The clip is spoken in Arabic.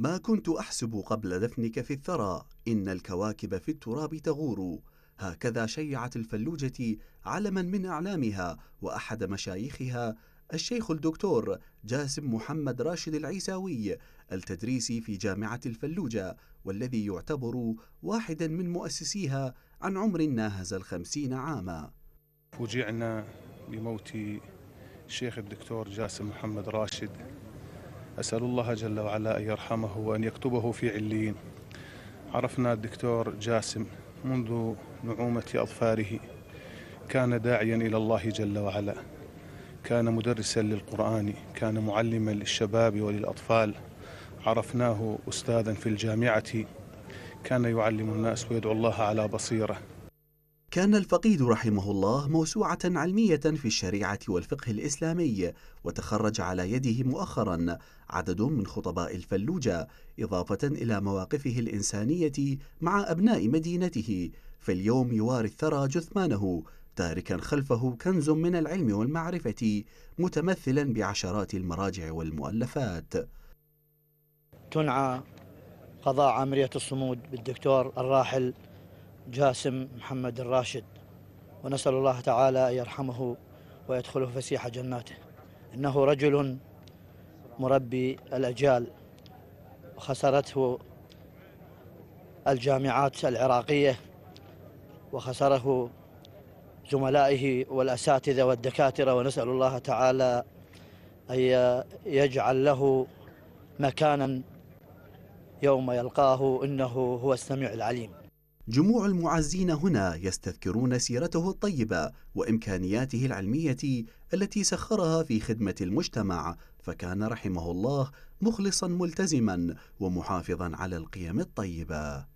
ما كنت أحسب قبل دفنك في الثرى إن الكواكب في التراب تغور هكذا شيعت الفلوجة علما من أعلامها وأحد مشايخها الشيخ الدكتور جاسم محمد راشد العيساوي التدريسي في جامعة الفلوجة والذي يعتبر واحدا من مؤسسيها عن عمر ناهز الخمسين عاما فوجئنا بموت الشيخ الدكتور جاسم محمد راشد أسأل الله جل وعلا أن يرحمه وأن يكتبه في عليين عرفنا الدكتور جاسم منذ نعومة أظفاره كان داعيا إلى الله جل وعلا كان مدرسا للقرآن كان معلما للشباب وللأطفال عرفناه أستاذا في الجامعة كان يعلم الناس ويدعو الله على بصيره كان الفقيد رحمه الله موسوعة علمية في الشريعة والفقه الإسلامي وتخرج على يده مؤخرا عدد من خطباء الفلوجة إضافة إلى مواقفه الإنسانية مع أبناء مدينته فاليوم يواري الثرى جثمانه تاركا خلفه كنز من العلم والمعرفة متمثلا بعشرات المراجع والمؤلفات تنعى قضاء عملية الصمود بالدكتور الراحل جاسم محمد الراشد ونسأل الله تعالى أن يرحمه ويدخله فسيح جناته إنه رجل مربي الأجيال وخسرته الجامعات العراقية وخسره زملائه والأساتذة والدكاترة ونسأل الله تعالى أن يجعل له مكانا يوم يلقاه إنه هو السميع العليم جموع المعزين هنا يستذكرون سيرته الطيبة وإمكانياته العلمية التي سخرها في خدمة المجتمع فكان رحمه الله مخلصا ملتزما ومحافظا على القيم الطيبة